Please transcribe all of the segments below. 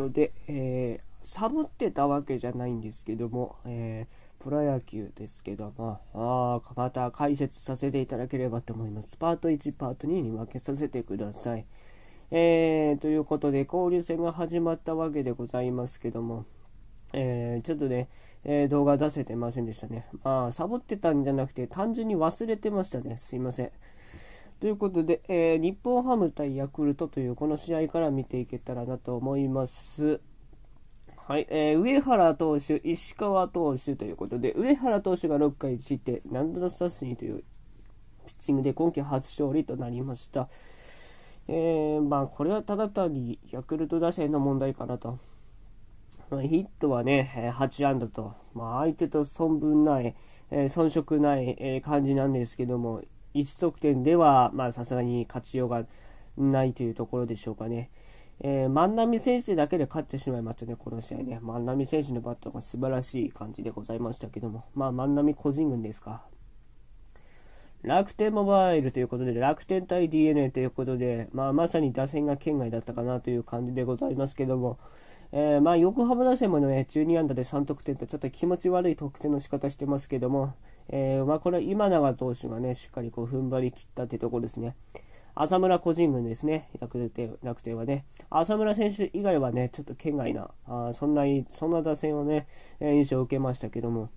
ことで、えー、サボってたわけじゃないんですけども、えー、プロ野球ですけども、ああ、また解説させていただければと思います。パート1、パート2に分けさせてください。えー、ということで、交流戦が始まったわけでございますけども、えー、ちょっとね、えー、動画出せてませんでしたね。まあ、サボってたんじゃなくて、単純に忘れてましたね。すいません。ということで、えー、日本ハム対ヤクルトというこの試合から見ていけたらなと思います。はい、えー、上原投手、石川投手ということで、上原投手が6回1失点、何度差しにというピッチングで今季初勝利となりました。えー、まあ、これはただ単にヤクルト打線の問題かなと。まあ、ヒットはね、8安打と、まあ、相手と損分ない、えー、遜色ない、え感じなんですけども、1得点では、まあ、さすがに勝ちようがないというところでしょうかね。えー、万波選手だけで勝ってしまいましたね、この試合ね。万波選手のバットが素晴らしい感じでございましたけども、まあ、万波個人軍ですか。楽天モバイルということで、楽天対 DNA ということで、まあ、まさに打線が圏外だったかなという感じでございますけども、えー、まあ、横浜打線もね、12安打で3得点と、ちょっと気持ち悪い得点の仕方してますけども、えー、まあ、これ今永投手がね、しっかりこう踏ん張り切ったってとこですね。浅村個人軍ですね、楽天楽天はね。浅村選手以外はね、ちょっと県外な、あそんな、そんな打線をね、え印象を受けましたけども。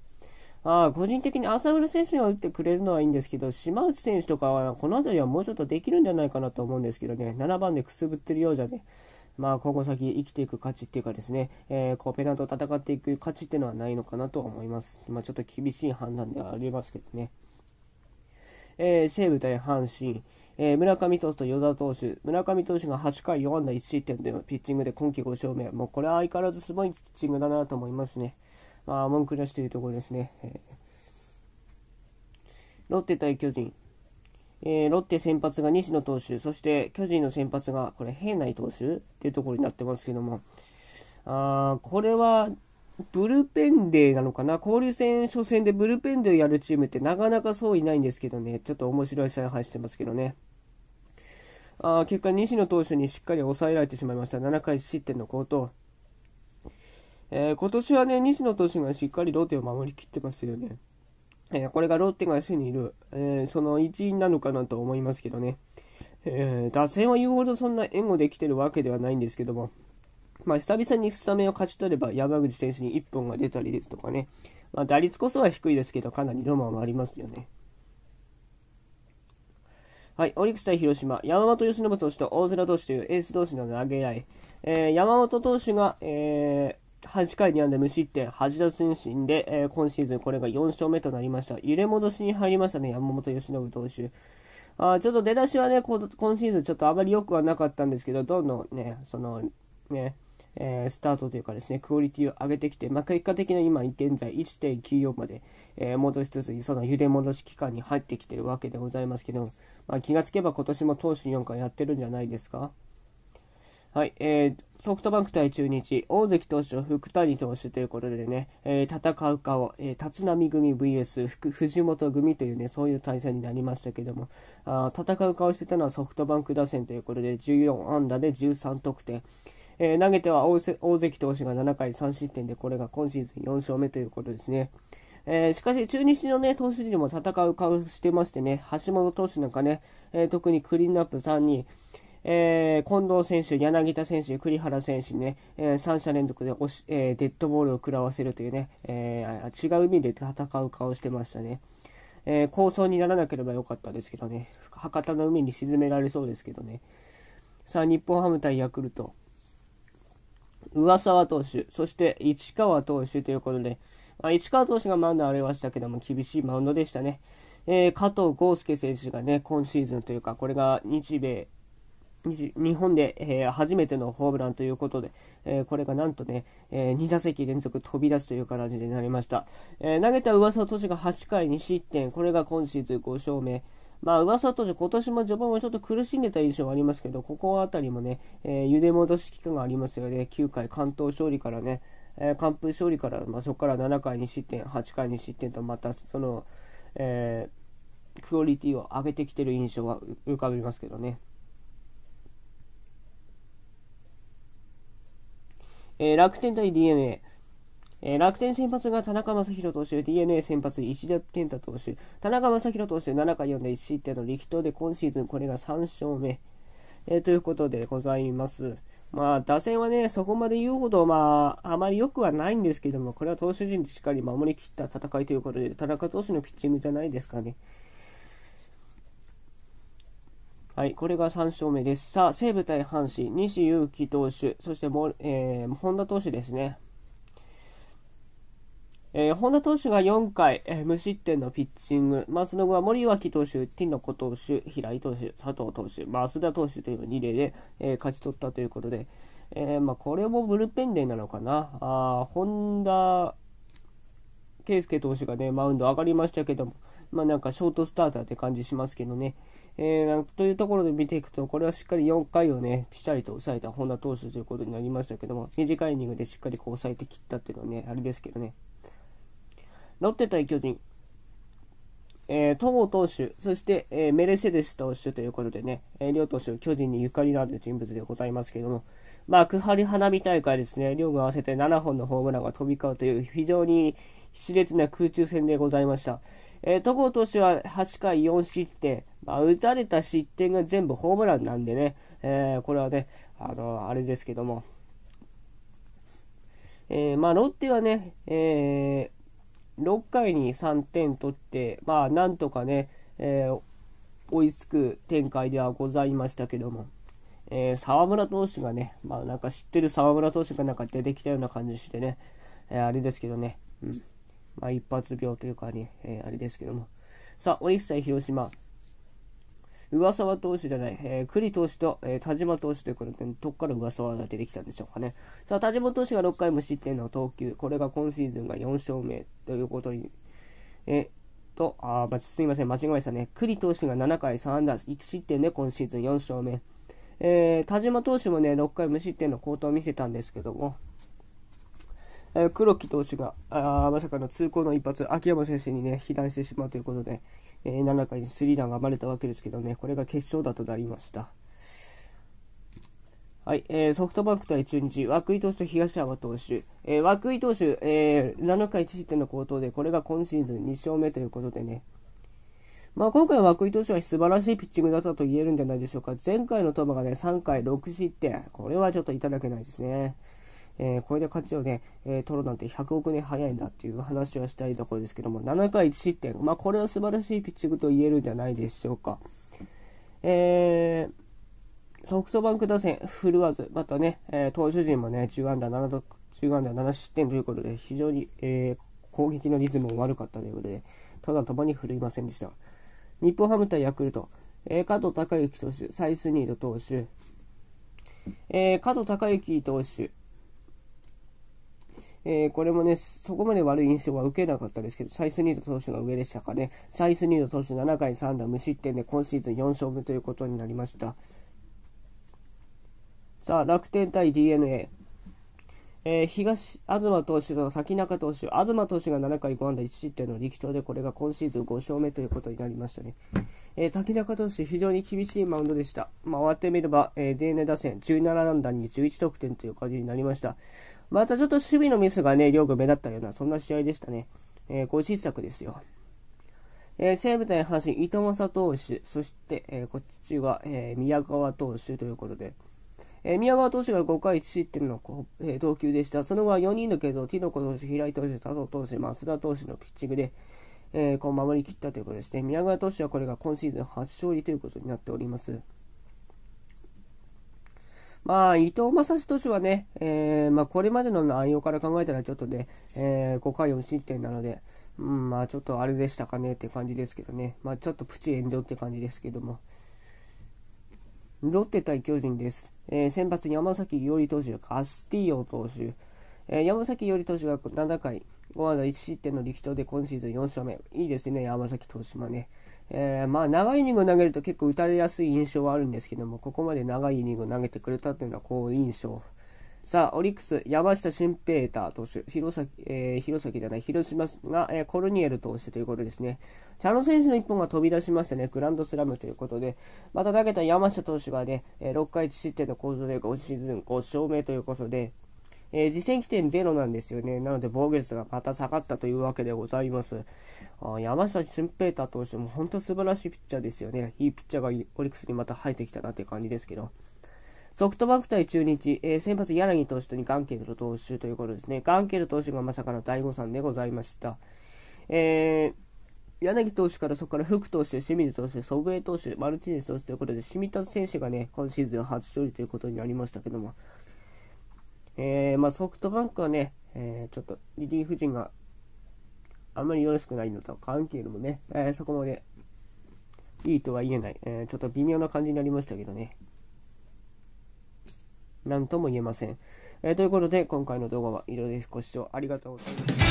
あ個人的に浅村選手が打ってくれるのはいいんですけど、島内選手とかは、この辺りはもうちょっとできるんじゃないかなと思うんですけどね、7番でくすぶってるようじゃね、まあ、今後先生きていく価値っていうかですね、えー、うペナと戦っていく価値っていうのはないのかなと思います。まあ、ちょっと厳しい判断ではありますけどね。えー、西武対阪神。えー、村上投手と与田投手、村上投手が8回4安打1失点でいうピッチングで今季5勝目、もうこれは相変わらずすごいピッチングだなと思いますね。まあ、文句なしというところですね。えー、ロッテ対巨人、えー、ロッテ先発が西野投手、そして巨人の先発が、これ、平内投手っていうところになってますけども、あこれは、ブルペンデーなのかな交流戦初戦でブルペンデーやるチームってなかなかそういないんですけどね、ちょっと面白い采配してますけどね。あ結果、西野投手にしっかり抑えられてしまいました。7回失点の好投。えー、今年はね、西野投手がしっかりローテを守りきってますよね。えこれがロッテが主にいる、えその一因なのかなと思いますけどね。えー、打線は言うほどそんな援護できてるわけではないんですけども、まあ、久々にスタメンを勝ち取れば山口選手に1本が出たりですとかね、まあ、打率こそは低いですけど、かなりロマンはありますよね。はい、オリックス対広島、山本由伸投手と大瀬良投手というエース同士の投げ合い、えー、山本投手が、えー8回に安打無失点、8奪三振で、えー、今シーズンこれが4勝目となりました。揺れ戻しに入りましたね、山本由伸投手。あちょっと出だしはね、今シーズンちょっとあまり良くはなかったんですけど、どんどんね、その、ね、えー、スタートというかですね、クオリティを上げてきて、まあ、結果的に今現在1.94まで、えー、戻しつつ、その揺れ戻し期間に入ってきてるわけでございますけど、まあ、気がつけば今年も投手4回やってるんじゃないですか。はい、えー、ソフトバンク対中日、大関投手、福谷投手ということでね、えー、戦う顔、えー、立浪組 VS 福藤本組というね、そういう対戦になりましたけども、あ戦う顔してたのはソフトバンク打線ということで、14安打で13得点。えー、投げては大関投手が7回3失点で、これが今シーズン4勝目ということですね。えー、しかし、中日の、ね、投手陣も戦う顔してましてね、橋本投手なんかね、えー、特にクリーンアップ3人、えー、近藤選手、柳田選手、栗原選手にね、えー、3者連続で押し、えー、デッドボールを食らわせるというね、えー、違う意味で戦う顔をしてましたね。えー、構想にならなければよかったですけどね、博多の海に沈められそうですけどね。さあ、日本ハム対ヤクルト。上沢投手、そして市川投手ということで、まあ、市川投手がマウンドありましたけども、厳しいマウンドでしたね。えー、加藤豪介選手がね、今シーズンというか、これが日米、日本で、えー、初めてのホームランということで、えー、これがなんとね、えー、2打席連続飛び出すという形になりました。え投げた噂と投手が8回2失点、これが今シーズン5勝目。まあ、噂と投手、今年も序盤はちょっと苦しんでた印象はありますけど、ここあたりもね、えー、茹で戻し期間がありますよね。9回関東勝利からね、え完封勝利から、まあ、そこから7回2失点、8回2失点と、またその、えクオリティを上げてきてる印象は浮かびますけどね。えー、楽天対 DNA。えー、楽天先発が田中将大投手、DNA 先発石田健太投手、田中将大投手7回4で1失点の力投で今シーズンこれが3勝目、えー、ということでございます。まあ、打線はね、そこまで言うほど、まあ、あまり良くはないんですけども、これは投手陣でしっかり守りきった戦いということで、田中投手のピッチングじゃないですかね。はい、これが3勝目です。さあ、西武対阪神、西勇輝投手、そしても、えー、本田投手ですね。えー、本田投手が4回、えー、無失点のピッチング、松野は森脇投手、ティノコ投手、平井投手、佐藤投手、増田投手という2例で、えー、勝ち取ったということで、えまあ、これもブルペンデーなのかな。あ本田圭佑投手がね、マウンド上がりましたけども、まあ、なんかショートスターターって感じしますけどね。えー、というところで見ていくと、これはしっかり4回をね、ぴしゃりと抑えた本田投手ということになりましたけども、短いイニングでしっかりこう抑えて切ったっていうのはね、あれですけどね。ロッテ対巨人、えー、戸郷投手、そして、えー、メルセデス投手ということでね、えー、両投手、巨人にゆかりのある人物でございますけれども、まあ、は張花火大会ですね、両軍合わせて7本のホームランが飛び交うという非常に熾烈な空中戦でございました。えー、戸郷投手は8回4失点、まあ、打たれた失点が全部ホームランなんでね、えー、これはね、あの、あれですけども。えー、まあ、ロッテはね、えー、6回に3点取って、まあ、なんとかね、えー、追いつく展開ではございましたけども、えー、沢村投手がね、まあ、なんか知ってる沢村投手がなんか出てきたような感じしてね、えー、あれですけどね、うん。まあ、一発病というかね、えー、あれですけども。さあ、オリックス対広島。上沢投手じゃない、えー、栗投手と、えー、田島投手ということで、どっから上沢が出てきたんでしょうかね。さあ、田島投手が6回無失点の投球、これが今シーズンが4勝目ということに、えー、と、あ、ま、すみません、間違えましたね。栗投手が7回3安打、1失点で今シーズン4勝目。えー、田島投手もね、6回無失点の好投を見せたんですけども、えー、黒木投手があまさかの通行の一発、秋山選手にね、被弾してしまうということで、えー、7回にスリーランが生まれたわけですけどね、これが決勝打となりました。はい、えー、ソフトバンク対中日、涌井投手と東山投手、えー、涌井投手、えー、7回1失点の好投で、これが今シーズン2勝目ということでね、まあ、今回の涌井投手は素晴らしいピッチングだったと言えるんじゃないでしょうか、前回のトマがね、3回6失点、これはちょっといただけないですね。えー、これで勝ちをね、えー、取るなんて100億年早いんだっていう話をしたいところですけども、7回1失点、まあ、これは素晴らしいピッチングと言えるんじゃないでしょうか。えー、ソフトバンク打線、振るわず、またね、えー、投手陣もね、10安打 7, 10安打7失点ということで、非常に、えー、攻撃のリズムも悪かったということで、ただもに振るいませんでした。日本ハム対ヤクルト、えー、加藤隆之投手、サイスニード投手、えー、加藤隆之投手、えー、これもね、そこまで悪い印象は受けなかったですけど、サイスニード投手が上でしたかね。サイスニード投手7回3打無失点で今シーズン4勝目ということになりました。さあ、楽天対 DNA。えー、東、東投手の先中投手、東投手が7回5安打1失点の力投で、これが今シーズン5勝目ということになりましたね。えー、滝中投手、非常に厳しいマウンドでした。まあ、終わってみれば、えー、DNA 打線、17安打に11得点という感じになりました。またちょっと守備のミスがね、両軍目立ったような、そんな試合でしたね。えー、ご失策ですよ。えー、西武対阪神、伊藤正投手、そして、えー、こっちは、えー、宮川投手ということで、えー、宮川投手が5回1失点の、えー、投球でした。その後は4人の継ど、ティノコ投手、平井投手、佐藤投手、増田投手のピッチングで、えー、こう守り切ったということですね。宮川投手はこれが今シーズン8勝利ということになっております。まあ、伊藤正史投手はね、えー、まあ、これまでの内容から考えたらちょっとね、えー、5回4失点なので、うん、まあ、ちょっとあれでしたかねって感じですけどね。まあ、ちょっとプチ炎上って感じですけども。ロッテ対巨人です。えー、先発に山崎伊織投手、カスティーヨ投手、えー、山崎伊織投手が7回、5安打1失点の力投で今シーズン4勝目。いいですね、山崎投手もね。えー、まあ長いイニング投げると結構打たれやすい印象はあるんですけども、ここまで長いイニング投げてくれたというのは好印象。さあ、オリックス、山下俊平太投手、広崎、えー、広崎じゃない、広島が、えー、コルニエル投手ということですね。茶野選手の一本が飛び出しましたね、グランドスラムということで、また投げた山下投手がね、えー、6回1失点の構造で5シーズン5勝目ということで、えー、実践規定0なんですよね。なので防御率がまた下がったというわけでございます。あ山下俊平太投手も本当素晴らしいピッチャーですよね。いいピッチャーがオリックスにまた生えてきたなという感じですけど。ソフトバンク対中日、えー、先発柳投手とにガンケル投手ということですね。ガンケル投手がまさかの第5さんでございました。えー、柳投手からそこから福投手、清水投手、祖父江投手、マルチネス投手ということで、清水選手がね、今シーズン初勝利ということになりましたけども、えー、まあ、ソフトバンクはね、えー、ちょっとリリーフ陣があんまりよろしくないのと関係でもね、えー、そこまでいいとは言えない、えちょっと微妙な感じになりましたけどね。なんとも言えません。えということで、今回の動画は以上です。ご視聴ありがとうございました。